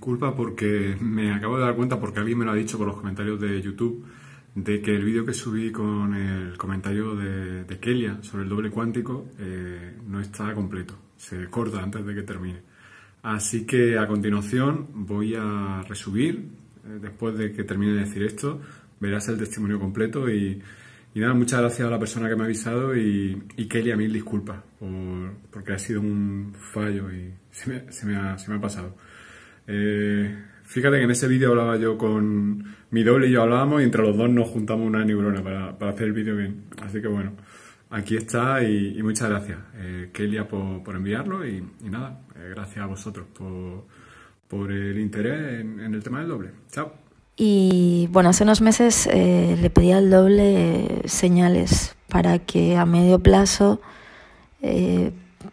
Disculpa porque me acabo de dar cuenta, porque alguien me lo ha dicho por los comentarios de YouTube, de que el vídeo que subí con el comentario de, Kelia sobre el doble cuántico eh, no está completo, se corta antes de que termine. Así que a continuación voy a resubir, eh, después de que termine de decir esto, verás el testimonio completo y, nada, muchas gracias a la persona que me ha avisado y, y Kelia, mil disculpas porque ha sido un fallo y se me, se me ha pasado. Eh, fíjate que en ese vídeo hablaba yo con mi doble y yo hablábamos y entre los dos nos juntamos una neurona para, hacer el vídeo bien. Así que bueno, aquí está y, muchas gracias, eh, Kelia, por, enviarlo y, nada, eh, gracias a vosotros por, el interés en, el tema del doble. Chao. Y bueno, hace unos meses eh, le pedí al doble eh, señales para que a medio plazo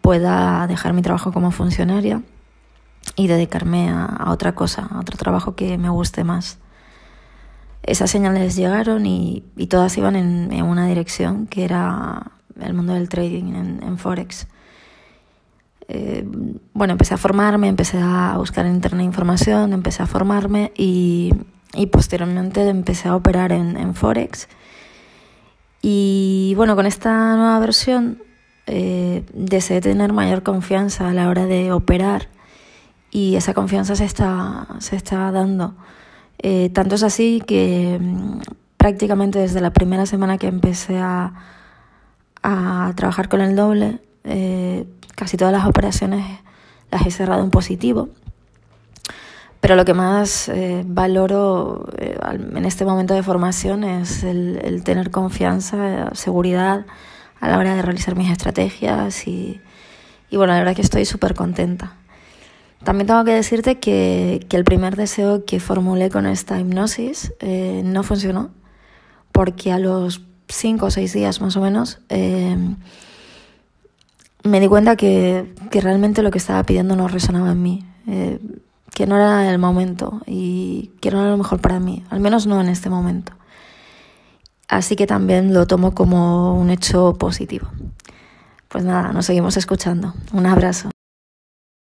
pueda dejar mi trabajo como funcionaria y dedicarme a, otra cosa, a otro trabajo que me guste más. Esas señales llegaron y, todas iban en, una dirección, que era el mundo del trading en, Forex. Eh, bueno, empecé a formarme, empecé a buscar en internet información, empecé a formarme y, posteriormente empecé a operar en, Forex. Y bueno, con esta nueva versión eh, deseé tener mayor confianza a la hora de operar y esa confianza se está, se está dando. Eh, tanto es así que mm, prácticamente desde la primera semana que empecé a, a trabajar con el doble, eh, casi todas las operaciones las he cerrado en positivo. Pero lo que más eh, valoro en este momento de formación es el, el tener confianza, seguridad a la hora de realizar mis estrategias y, y bueno, la verdad que estoy súper contenta. También tengo que decirte que, el primer deseo que formulé con esta hipnosis eh, no funcionó, porque a los cinco o seis días más o menos eh, me di cuenta que, realmente lo que estaba pidiendo no resonaba en mí, eh, que no era el momento y que no era lo mejor para mí, al menos no en este momento. Así que también lo tomo como un hecho positivo. Pues nada, nos seguimos escuchando. Un abrazo.